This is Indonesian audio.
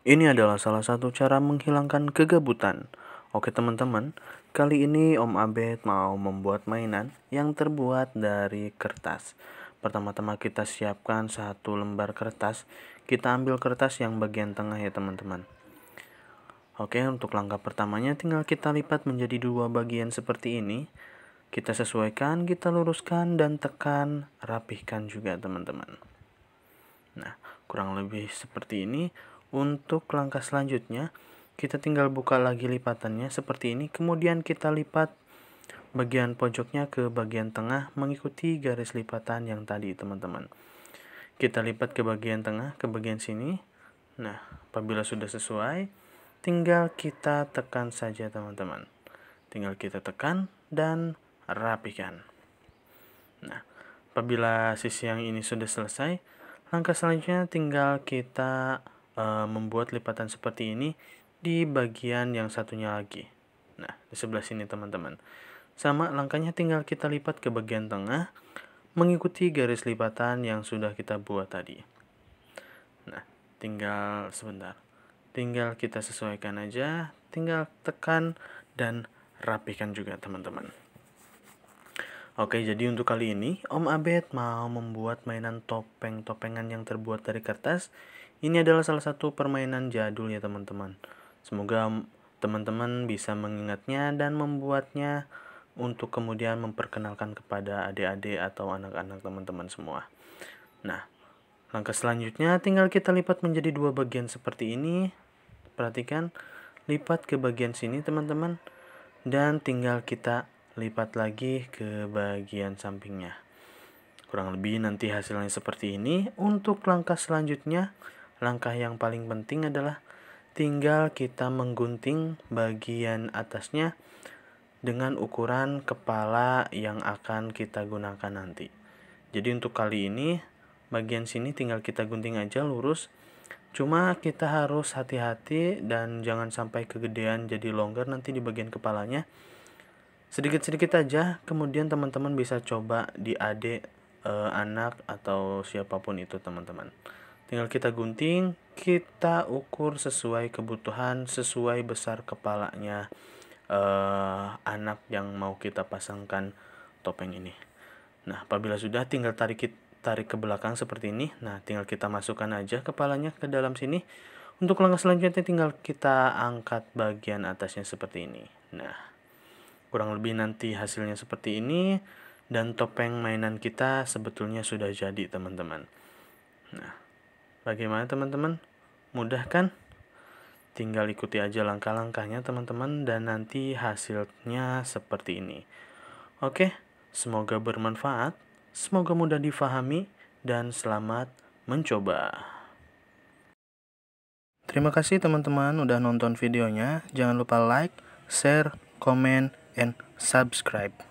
Ini adalah salah satu cara menghilangkan kegabutan. Oke teman-teman, kali ini Om Abed mau membuat mainan yang terbuat dari kertas. Pertama-tama kita siapkan satu lembar kertas. Kita ambil kertas yang bagian tengah ya teman-teman. Oke, untuk langkah pertamanya tinggal kita lipat menjadi dua bagian seperti ini. Kita sesuaikan, kita luruskan, dan tekan, rapihkan juga teman-teman. Nah, kurang lebih seperti ini. Untuk langkah selanjutnya, kita tinggal buka lagi lipatannya seperti ini. Kemudian kita lipat bagian pojoknya ke bagian tengah mengikuti garis lipatan yang tadi teman-teman. Kita lipat ke bagian tengah, ke bagian sini. Nah, apabila sudah sesuai, tinggal kita tekan saja teman-teman tinggal kita tekan dan rapikan nah apabila sisi yang ini sudah selesai langkah selanjutnya tinggal kita e, membuat lipatan seperti ini di bagian yang satunya lagi nah di sebelah sini teman-teman sama langkahnya tinggal kita lipat ke bagian tengah mengikuti garis lipatan yang sudah kita buat tadi nah tinggal sebentar tinggal kita sesuaikan aja tinggal tekan dan rapikan juga teman-teman Oke, jadi untuk kali ini Om Abed mau membuat mainan topeng-topengan yang terbuat dari kertas. Ini adalah salah satu permainan jadul ya teman-teman. Semoga teman-teman bisa mengingatnya dan membuatnya untuk kemudian memperkenalkan kepada adik-adik atau anak-anak teman-teman semua. Nah, Langkah selanjutnya tinggal kita lipat menjadi dua bagian seperti ini. Perhatikan, lipat ke bagian sini teman-teman. Dan tinggal kita lipat lagi ke bagian sampingnya. Kurang lebih nanti hasilnya seperti ini. Untuk langkah selanjutnya, langkah yang paling penting adalah tinggal kita menggunting bagian atasnya dengan ukuran kepala yang akan kita gunakan nanti. Jadi untuk kali ini bagian sini tinggal kita gunting aja lurus cuma kita harus hati-hati dan jangan sampai kegedean jadi longgar nanti di bagian kepalanya sedikit-sedikit aja kemudian teman-teman bisa coba di adik e, anak atau siapapun itu teman-teman tinggal kita gunting kita ukur sesuai kebutuhan sesuai besar kepalanya e, anak yang mau kita pasangkan topeng ini nah apabila sudah tinggal tarik tarik ke belakang seperti ini. Nah, tinggal kita masukkan aja kepalanya ke dalam sini. Untuk langkah selanjutnya tinggal kita angkat bagian atasnya seperti ini. Nah, kurang lebih nanti hasilnya seperti ini dan topeng mainan kita sebetulnya sudah jadi, teman-teman. Nah, bagaimana teman-teman? Mudah kan? Tinggal ikuti aja langkah-langkahnya, teman-teman, dan nanti hasilnya seperti ini. Oke, semoga bermanfaat. Semoga mudah difahami dan selamat mencoba. Terima kasih teman-teman udah nonton videonya. Jangan lupa like, share, comment, and subscribe.